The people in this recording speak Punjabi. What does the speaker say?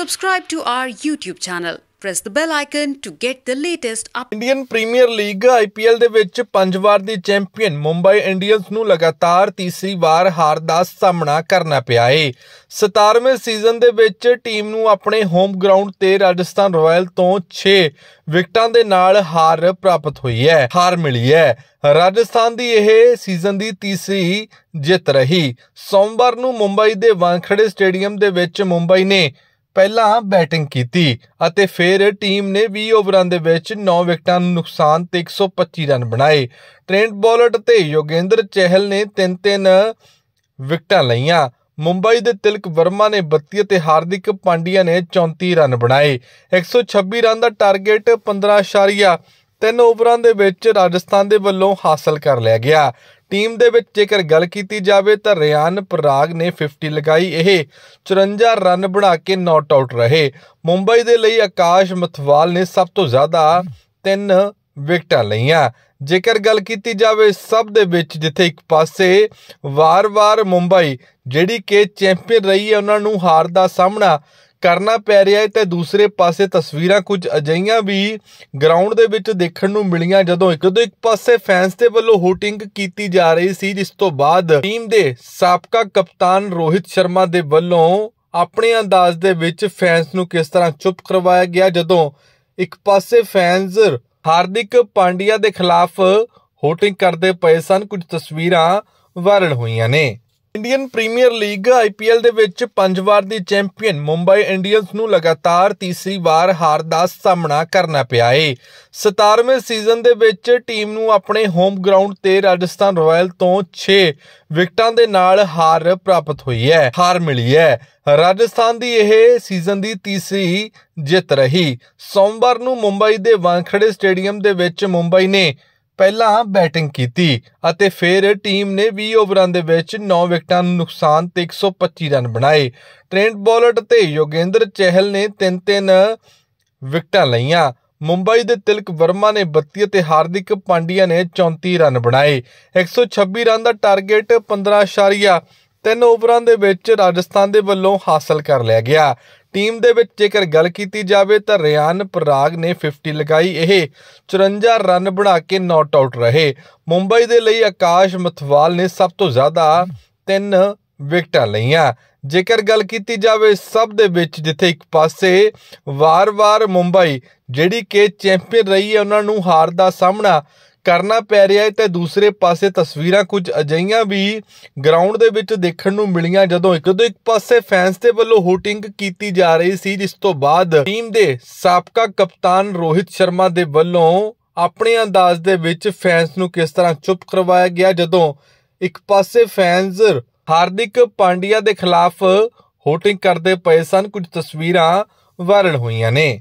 Subscribe to our YouTube channel. Press the bell icon to get the latest up Indian Premier League IPL ਦੇ ਵਿੱਚ ਪੰਜ ਵਾਰ ਦੀ ਚੈਂਪੀਅਨ ਮੁੰਬਈ ਇੰਡੀਅਨਸ ਨੂੰ ਲਗਾਤਾਰ ਤੀਸਰੀ ਵਾਰ ਹਾਰ ਦਾ ਸਾਹਮਣਾ ਕਰਨਾ ਪਿਆ ਏ 17ਵੇਂ ਸੀਜ਼ਨ ਦੇ ਵਿੱਚ ਟੀਮ ਨੂੰ ਆਪਣੇ ਹੋਮ ਗਰਾਊਂਡ ਤੇ ਰਾਜਸਥਾਨ ਰਾਇਲ ਤੋਂ 6 ਵਿਕਟਾਂ ਦੇ ਨਾਲ ਹਾਰ ਪ੍ਰਾਪਤ ਹੋਈ ਹੈ ਹਾਰ ਮਿਲੀ ਹੈ ਰਾਜਸਥਾਨ ਦੀ ਇਹ ਸੀਜ਼ਨ ਦੀ ਤੀਸਰੀ ਜਿੱਤ ਰਹੀ ਸੋਮਵਾਰ ਨੂੰ ਮੁੰਬਈ ਦੇ ਵਾਂਖੜੇ ਸਟੇਡੀਅਮ ਦੇ ਵਿੱਚ ਮੁੰਬਈ ਨੇ ਪਹਿਲਾਂ ਬੈਟਿੰਗ ਕੀਤੀ ਅਤੇ ਫਿਰ ਟੀਮ ਨੇ 20 ਓਵਰਾਂ ਦੇ ਵਿੱਚ 9 ਵਿਕਟਾਂ ਨੂੰ ਨੁਕਸਾਨ ਤੇ 125 ਰਨ ਬਣਾਏ ਟ੍ਰੈਂਟ ਬੋਲਟ ਤੇ ਯੋਗੇਂਦਰ ਚਹਿਲ ਨੇ 3-3 ਵਿਕਟਾਂ ਲਈਆਂ ਮੁੰਬਈ ਦੇ ਤਿਲਕ ਵਰਮਾ ਨੇ 32 ਅਤੇ ਹਾਰਦਿਕ ਪਾਂਡਿਆ ਨੇ 34 ਰਨ ਬਣਾਏ 126 ਰਨ ਦਾ ਟਾਰਗੇਟ 15.3 ਓਵਰਾਂ ਦੇ ਵਿੱਚ ਰਾਜਸਥਾਨ ਦੇ ਵੱਲੋਂ ਹਾਸਲ ਕਰ ਲਿਆ ਗਿਆ ਟੀਮ ਦੇ ਵਿੱਚ ਜੇਕਰ ਗੱਲ ਕੀਤੀ ਜਾਵੇ ਤਾਂ ਰਿਆਨ ਪਰਾਗ ਨੇ 50 ਲਗਾਈ ਇਹ 54 ਰਨ ਬਣਾ ਕੇ ਨਾਟ ਆਊਟ ਰਹੇ ਮੁੰਬਈ ਦੇ ਲਈ ਆਕਾਸ਼ ਮਥਵਾਲ ਨੇ ਸਭ ਤੋਂ ਜ਼ਿਆਦਾ 3 ਵਿਕਟਾਂ ਲਈਆਂ ਜੇਕਰ ਗੱਲ ਕੀਤੀ ਜਾਵੇ ਸਭ ਦੇ ਵਿੱਚ ਜਿੱਥੇ ਇੱਕ ਪਾਸੇ ਵਾਰ-ਵਾਰ ਮੁੰਬਈ ਜਿਹੜੀ ਕਿ ਚੈਂਪੀਅਨ ਰਹੀ ਹੈ ਉਹਨਾਂ ਨੂੰ ਹਾਰ ਦਾ ਸਾਹਮਣਾ ਕਰਨਾ ਪੈ ਰਿਹਾ ਹੈ ਤੇ ਦੂਸਰੇ ਪਾਸੇ ਤਸਵੀਰਾਂ ਕੁਝ ਅਜਈਆਂ ਵੀ ਗਰਾਊਂਡ ਦੇ ਵਿੱਚ ਦੇਖਣ ਨੂੰ ਮਿਲੀਆਂ ਜਦੋਂ ਇੱਕ ਜਦੋਂ ਇੱਕ ਪਾਸੇ ਫੈਨਸ ਦੇ ਵੱਲੋਂ ਹੋਟਿੰਗ ਕੀਤੀ ਜਾ ਰਹੀ ਸੀ ਜਿਸ ਤੋਂ ਬਾਅਦ ਟੀਮ ਦੇ ਸਾਬਕਾ ਕਪਤਾਨ ਰੋਹਿਤ ਸ਼ਰਮਾ ਦੇ ਵੱਲੋਂ ਆਪਣੇ ਅੰਦਾਜ਼ ਦੇ ਵਿੱਚ ਫੈਨਸ ਨੂੰ ਕਿਸ ਤਰ੍ਹਾਂ ਚੁੱਪ ਕਰਵਾਇਆ ਗਿਆ ਜਦੋਂ ਇੱਕ ਪਾਸੇ ਫੈਨਸ ਹਾਰਦਿਕ ਪਾਂਡਿਆ ਦੇ ਖਿਲਾਫ ਹੋਟਿੰਗ ਕਰਦੇ ਪਏ ਸਨ ਕੁਝ ਤਸਵੀਰਾਂ ਵਾਇਰਲ ਹੋਈਆਂ ਨੇ ਇੰਡੀਅਨ ਪ੍ਰੀਮੀਅਰ ਲੀਗ ਆਈਪੀਐਲ ਦੇ ਵਿੱਚ ਪੰਜ ਵਾਰ ਦੀ ਚੈਂਪੀਅਨ ਮੁੰਬਈ ਇੰਡੀਅਨਸ ਨੂੰ ਲਗਾਤਾਰ ਤੀਸਰੀ ਵਾਰ ਹਾਰ ਦਾ ਸਾਹਮਣਾ ਕਰਨਾ ਪਿਆ ਏ 17ਵੇਂ ਸੀਜ਼ਨ ਦੇ ਵਿੱਚ ਟੀਮ ਨੂੰ ਆਪਣੇ ਹੋਮ ਗਰਾਊਂਡ ਤੇ ਰਾਜਸਥਾਨ ਰਾਇਲ ਤੋਂ 6 ਵਿਕਟਾਂ ਦੇ ਨਾਲ ਹਾਰ ਪ੍ਰਾਪਤ ਹੋਈ ਹੈ ਹਾਰ ਮਿਲੀ ਹੈ ਰਾਜਸਥਾਨ ਦੀ ਇਹ ਸੀਜ਼ਨ ਦੀ ਤੀਸਰੀ ਜਿੱਤ ਰਹੀ ਸੋਮਵਾਰ ਨੂੰ ਮੁੰਬਈ ਦੇ ਵਾਂਖੜੇ ਸਟੇਡੀਅਮ ਦੇ ਵਿੱਚ ਮੁੰਬਈ ਨੇ ਪਹਿਲਾਂ ਬੈਟਿੰਗ ਕੀਤੀ ਅਤੇ ਫਿਰ ਟੀਮ ਨੇ 20 ਓਵਰਾਂ ਦੇ ਵਿੱਚ 9 ਵਿਕਟਾਂ ਨੂੰ ਨੁਕਸਾਨ ਤੇ 125 ਰਨ ਬਣਾਏ ਟ੍ਰੈਂਟ ਬੋਲਟ ਤੇ ਯੋਗੇਂਦਰ ਚਹਿਲ ਨੇ 3-3 ਵਿਕਟਾਂ ਲਈਆਂ ਮੁੰਬਈ ਦੇ ਤਿਲਕ ਵਰਮਾ ਨੇ 32 ਅਤੇ ਹਾਰਦਿਕ ਪਾਂਡਿਆ ਨੇ 34 ਰਨ ਬਣਾਏ 126 ਰਨ ਦਾ ਟਾਰਗੇਟ 15.3 ਤਿੰਨ ਓਵਰਾਂ ਦੇ ਵਿੱਚ ਰਾਜਸਥਾਨ ਦੇ ਵੱਲੋਂ ਹਾਸਲ ਕਰ ਲਿਆ ਗਿਆ ਟੀਮ ਦੇ ਵਿੱਚ ਜੇਕਰ ਗੱਲ ਕੀਤੀ ਜਾਵੇ ਤਾਂ ਰਿਆਨ ਪ੍ਰਾਗ ਨੇ 50 ਲਗਾਈ ਇਹ 54 ਰਨ ਬਣਾ ਕੇ ਨਾਟ ਆਊਟ ਰਹੇ ਮੁੰਬਈ ਦੇ ਲਈ ਆਕਾਸ਼ ਮਥਵਾਲ ਨੇ ਸਭ ਤੋਂ ਜ਼ਿਆਦਾ 3 ਵਿਕਟਾਂ ਲਈਆਂ ਜੇਕਰ ਗੱਲ ਕੀਤੀ ਜਾਵੇ ਸਭ ਦੇ ਵਿੱਚ ਜਿੱਥੇ ਇੱਕ ਪਾਸੇ ਵਾਰ-ਵਾਰ ਮੁੰਬਈ ਜਿਹੜੀ ਕਿ ਚੈਂਪੀਅਨ ਰਹੀ ਹੈ ਉਹਨਾਂ ਨੂੰ ਹਾਰ ਦਾ ਸਾਹਮਣਾ ਕਰਨਾ ਪੈ ਰਿਹਾ ਹੈ ਤੇ ਦੂਸਰੇ ਪਾਸੇ ਤਸਵੀਰਾਂ ਕੁਝ ਅਜਈਆਂ ਵੀ ਗਰਾਊਂਡ ਦੇ ਵਿੱਚ ਦੇਖਣ ਨੂੰ ਮਿਲੀਆਂ ਜਦੋਂ ਇੱਕ ਤੋਂ ਇੱਕ ਪਾਸੇ ਫੈਨਸ ਦੇ ਵੱਲੋਂ ਹੋਟਿੰਗ ਕੀਤੀ ਜਾ ਰਹੀ ਸੀ ਜਿਸ ਤੋਂ ਬਾਅਦ ਟੀਮ ਦੇ ਸਾਬਕਾ ਕਪਤਾਨ ਰੋਹਿਤ ਸ਼ਰਮਾ ਦੇ ਵੱਲੋਂ ਆਪਣੇ ਅੰਦਾਜ਼ ਦੇ ਵਿੱਚ ਫੈਨਸ ਨੂੰ ਕਿਸ ਤਰ੍ਹਾਂ ਚੁੱਪ ਕਰਵਾਇਆ ਗਿਆ ਜਦੋਂ ਇੱਕ ਪਾਸੇ ਫੈਨਸ ਹਾਰਦਿਕ ਪਾਂਡਿਆ ਦੇ ਖਿਲਾਫ ਹੋਟਿੰਗ ਕਰਦੇ ਪਏ ਸਨ ਕੁਝ ਤਸਵੀਰਾਂ ਵਾਇਰਲ ਹੋਈਆਂ ਨੇ